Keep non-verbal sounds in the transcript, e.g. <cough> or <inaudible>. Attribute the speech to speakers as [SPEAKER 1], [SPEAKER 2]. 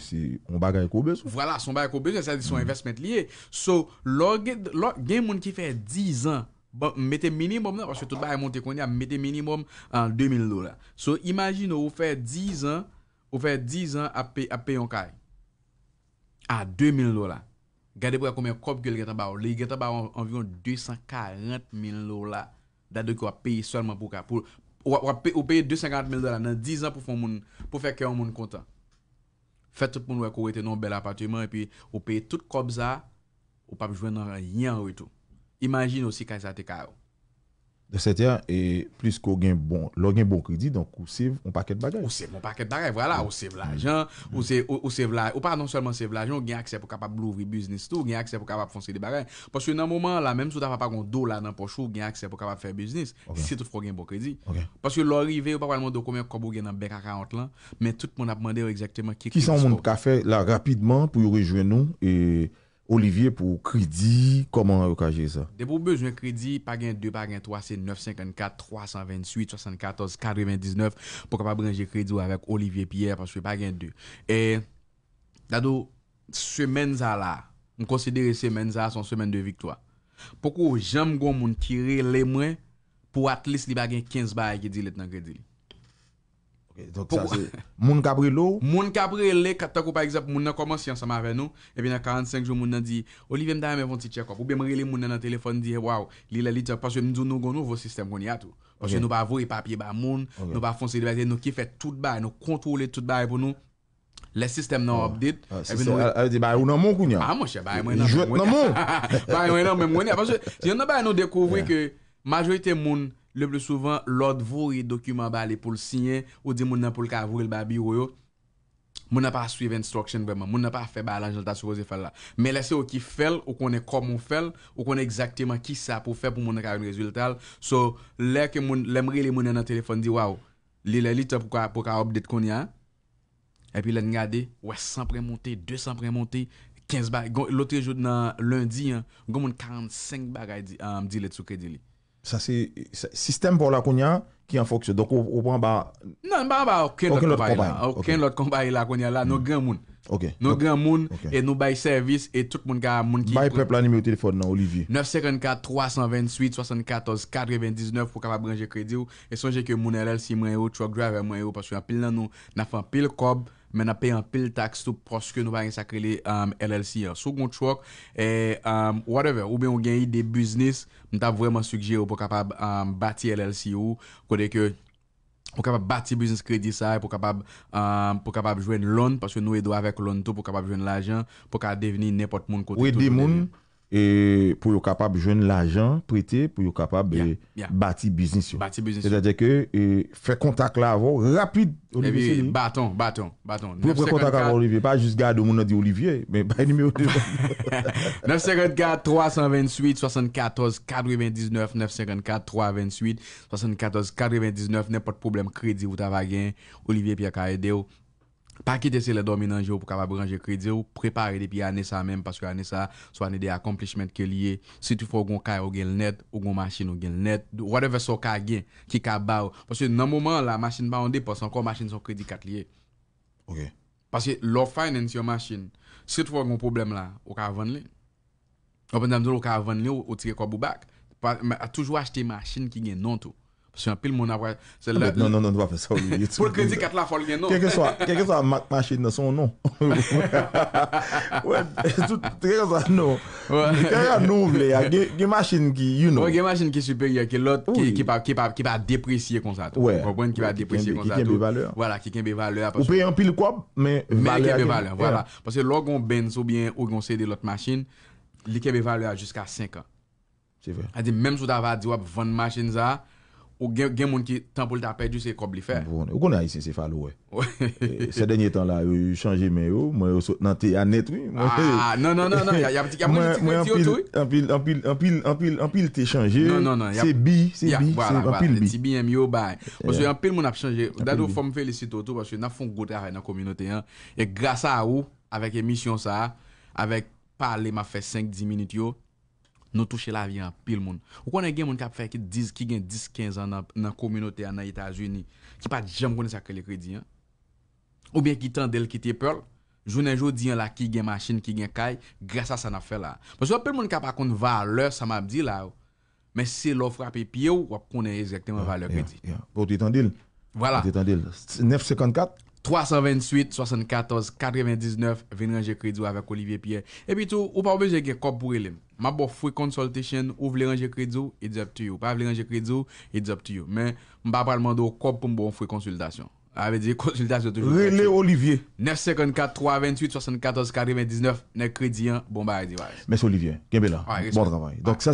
[SPEAKER 1] Si si on bagay koubez?
[SPEAKER 2] Vwala, son bagay koubez, sa di son mm. investment liye. So, lo gen moun ki fè 10 an, metè minimum nan, wò sè tout bagay moun te konye, metè minimum an 2.000 lola. So, imagine wò fè 10 an, wò fè 10 an apè yon kaj. A 2.000 lola. Gade pou yon koumen kop gèl gètabaw. Li gètabaw anvyon 240.000 lola da dek wò apè yon solman pou ka. Wò apè yon 250.000 lola nan 10 an pou fè kè yon moun kontan. Fè tout moun wè kou wè te nou bel apatouman epi ou pe tout kobza ou pa mjwen nan rè nyan wè tou. Imagine osi kè sa te kè avou.
[SPEAKER 1] Etc. Et plus ko gen bon, lò gen bon kredi, donk mm. mm. ou save on paket bagaj. Ou save
[SPEAKER 2] on paket bagaj, wala, ou save l'ajan, ou save l'ajan, ou pa non seulement save l'ajan, ou gen akse pou kapap louvri biznis tou, gen akse pou kapap fonse de bagaj. Pwos yo nan mouman la, menm sou ta pa pa kon do la nan pochou, gen akse pou kapap fè biznis, si tou fwo gen bon kredi. Pwos yo lò rive, ou pa palman do koumen koubo gen nan beka ka hant lan, men tout moun ap mande yo eksektèman kik. Ki san moun ka
[SPEAKER 1] fè la rapidman pou yo rejwen nou, Olivier pou kredi, koman wakaje sa?
[SPEAKER 2] De pou bejwen kredi, pa gen 2, pa gen 3, se 954, 328, 714, 49, 19, pou ka pa brengen kredi ou avek Olivier Pierre, pa chwe pa gen 2. E, dadou, semen za la, m konsidere semen za son semen de viktwa, pokou jem goun moun kire le mwen pou atlist li pa gen 15 baye ki di let nan kredi li. donc Pour... ça c'est
[SPEAKER 1] moun Cabrello.
[SPEAKER 2] Moun quand par exemple moun nan commencé ensemble avec nous et eh bien à 45 jours moun nan dit Olivier m'da un petit check up ou bien relé moun nan téléphone dit waouh, li la li parce que nous nous gon nouveau système qu'on y a tout. Parce que nous pas voir papier ba moun, nous pas foncer de nous qui fait tout ba nous contrôler tout ba pour nous. les systèmes nan ah. update
[SPEAKER 1] A di bay ou nan moun koun ya non mon, ba
[SPEAKER 2] bay mwen nan moun Bay mwen nan moun Yon nan bay nous dekouvri que majorité moun Le plou souvan, lout vouri dokumen bali pou l sinye ou di moun nan pou l ka vouri l babi ou yo, moun nan pa a suive instruction breman, moun nan pa a fe balan jelta sou voze fel la. Me lese ou ki fel, ou konen komon fel, ou konen exakteman ki sa pou fe pou moun nan ka yon rezultal. So, lè ke moun, lè mre li moun nan telefon di waw, euh, li lè li ta pou ka obdet kon ya, epi lè nga de, wè 100 pre monte, 200 pre monte, 15 bak, lout rejout nan lundi, goun moun 45 bak a mdi let sou kredi li.
[SPEAKER 1] Sa se, sistem pou la konya ki an foksyon. Donk ou pran ba...
[SPEAKER 2] Nan, nan ba, ou ken lot konbay la. Ou ken lot konbay la konya la. Nou gen moun. Ok. Nou gen moun, e nou bay servis, e tout moun ka moun ki... Bay pe
[SPEAKER 1] plani mi ou telefon nan, Olivier.
[SPEAKER 2] 954-328-74-429, pou ka pa branje kredi ou. E sonje ke moun elal si mwen yo, chok dray ve mwen yo, paswè an pil nan nou, nan fan pil kob, men ap pay an pil taks tou proske nou pa yon sakre li um, LLC yon. Souk e, moun um, chouk, whatever, ou ben yon genyi de biznis, moun tap vreman sukje ou pou kapab um, bati LLC ou, kode ke pou kapab bati biznis kredi sa, pou kapab jwen loun, paske nou e do avèk loun tou pou kapab jwen l'ajan, pou ka devini nepot moun kote. Ou e di moun?
[SPEAKER 1] et pour être capable de joindre l'argent prêté, pour être capable de bâtir business. C'est-à-dire que faire contact là avant, rapide. Eh Olivier
[SPEAKER 2] bâton, bâton, bâton. Pour faire contact avant Olivier,
[SPEAKER 1] pas juste garder mon dit Olivier, mais pas numéro 2.
[SPEAKER 2] 954 328 74 99 954 328 74 99 n'importe problème crédit vous gagné. Olivier Pierre Caedeo Pa ki te se le domine anje ou pou kaba branje kredi ou, prepare depi ane sa menm, paske ane sa, swan e de accomplishment ke liye. Se tu fwa ou goun kay ou goun net, ou goun masjine ou goun net, whatever sou ka gen, ki ka ba ou. Paske nan mouman la masjine pa ane depo, san kon masjine sou kredi kat liye. Ok. Paske lor finance yo masjine, se tu fwa goun problem la, ou ka avan li. Ou pen damdou, ou ka avan li ou tige kwa bou bak. A toujou achete masjine ki gen non tou. Parce qu'un pile, mon avoir. La... Non, non, non, ne va pas faire ça. Pour le crédit, 4 la folie, non. Quel que soit,
[SPEAKER 1] quel que soit Mac Machine, dans son nom. <laughs>
[SPEAKER 2] ouais, tout, quel que soit, non. Quel que il y a des machines qui, you know. Oui, des machines qui supérieures, qui l'autre, qui qui pas qui pas qui va déprécier comme ça. Oui. Vous comprenez qui va déprécier comme ça. Qui a des valeurs. Voilà, qui a des valeurs. Vous payez
[SPEAKER 1] un pile quoi, mais. Mais qui a des valeurs, voilà.
[SPEAKER 2] Parce que lorsqu'on benz ou bien, ou on cède l'autre machine, il y a des valeurs jusqu'à 5 ans. C'est vrai. Même si vous avez dit, ouais, vendre machine ça. Ou gen moun ki tanpoul ta pe di se kob li fe. Bon, ou kon an yi
[SPEAKER 1] se se fal wè. Se denye tan la, yu chanje men yo. Mwen yo sou nan te anet wè. Ah, non, non, non. non ya mwen ti yo tou. An pil te chanje. Non, non, se bi, se bi, se bi. Se ti
[SPEAKER 2] bi, yon yon bay. Mwen se yon pil moun ap chanje. Dadou fòm felisito tout. Mwen se yon ap fòm gote arè nan kominote yon. E grasa a ou, avèk emisyon sa, avèk pale ma fe 5-10 minut yo, nou touche la vi an pil moun. Ou konen gen moun kap fey ki gen 10-15 an nan kominote an nan Itazuni ki pa jem konen sakre le kredi an. Ou bien ki tan del ki te perl, jounen joun di an la ki gen machin, ki gen kay, grasa sa na fe la. Monsiwa, pil moun kap akon valer, sa mabdi la ou, men se lo frape pi ou, wap konen ezrekteman valer kredi.
[SPEAKER 1] Ou titan dil. Voilà. 9-54?
[SPEAKER 2] 328-74-99 vinranje kredi ou avèk Olivier Pierre. E pi tou, ou pa wè jè gen kop bwè lèm. ma bo free consultation ou vle ranger crédit it's up to you pas vle ranger crédit it's up to you mais m'pa pas demander au cop pour bon free consultation avait dit <laughs> consultation toujours Relais Olivier 954 328 74 99 ne crédit bon bah dit merci Olivier bien là bon travail donc ça